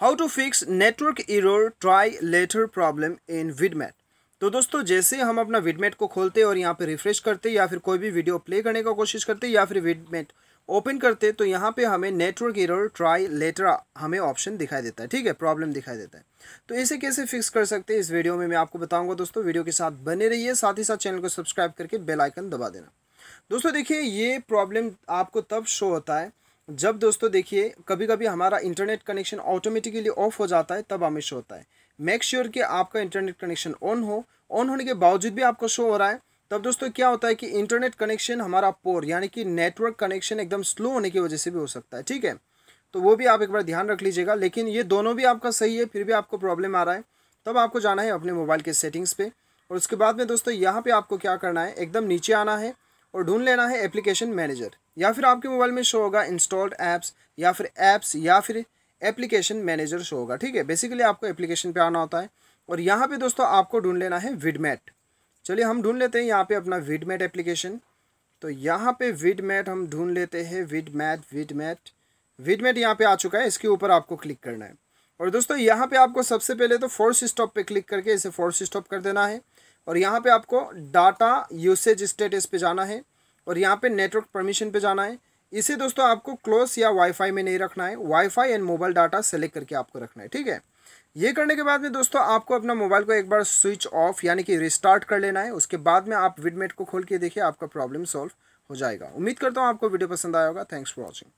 how to fix network error try later problem in Vidmate तो दोस्तों जैसे हम अपना विडमेट को खोलते और यहाँ पे रिफ्रेश करते या फिर कोई भी वीडियो प्ले करने का कोशिश करते या फिर विडमेट ओपन करते तो यहाँ पे हमें नेटवर्क इरोर ट्राई लेटर हमें ऑप्शन दिखाई देता है ठीक है प्रॉब्लम दिखाई देता है तो इसे कैसे फिक्स कर सकते हैं इस वीडियो में मैं आपको बताऊँगा दोस्तों वीडियो के साथ बने रहिए साथ ही साथ चैनल को सब्सक्राइब करके बेलाइकन दबा देना दोस्तों देखिए ये प्रॉब्लम आपको तब शो होता है जब दोस्तों देखिए कभी कभी हमारा इंटरनेट कनेक्शन ऑटोमेटिकली ऑफ हो जाता है तब हमें शो होता है मेक श्योर sure कि आपका इंटरनेट कनेक्शन ऑन हो ऑन होने के बावजूद भी आपको शो हो रहा है तब दोस्तों क्या होता है कि इंटरनेट कनेक्शन हमारा पोर यानी कि नेटवर्क कनेक्शन एकदम स्लो होने की वजह से भी हो सकता है ठीक है तो वो भी आप एक बार ध्यान रख लीजिएगा लेकिन ये दोनों भी आपका सही है फिर भी आपको प्रॉब्लम आ रहा है तब आपको जाना है अपने मोबाइल के सेटिंग्स पे और उसके बाद में दोस्तों यहाँ पे आपको क्या करना है एकदम नीचे आना है और ढूंढ लेना है एप्लीकेशन मैनेजर या फिर आपके मोबाइल में शो होगा इंस्टॉल्ड ऐप्स या फिर ऐप्स या फिर एप्लीकेशन मैनेजर शो होगा ठीक है बेसिकली आपको एप्लीकेशन पे आना होता है और यहाँ पे दोस्तों आपको ढूंढ लेना है विडमेट चलिए हम ढूंढ लेते हैं यहाँ पे अपना विडमेट एप्लीकेशन तो यहाँ पे विडमेट हम ढूंढ लेते हैं विडमेट विडमेट विडमेट यहाँ पे आ चुका है इसके ऊपर आपको क्लिक करना है और दोस्तों यहाँ पे आपको सबसे पहले तो फोर्स स्टॉप पे क्लिक करके इसे फोर्स स्टॉप कर देना है और यहाँ पे आपको डाटा यूसेज स्टेटस पे जाना है और यहाँ पे नेटवर्क परमिशन पे जाना है इसे दोस्तों आपको क्लोज या वाईफाई में नहीं रखना है wifi and mobile data select करके आपको रखना है ठीक है ये करने के बाद में दोस्तों आपको अपना मोबाइल को एक बार स्विच ऑफ यानी कि रिस्टार्ट कर लेना है उसके बाद में आप विडमेट को खोल के देखिए आपका प्रॉब्लम सॉल्व हो जाएगा उम्मीद करता हूँ आपको वीडियो पसंद आया होगा थैंक्स फॉर वॉचिंग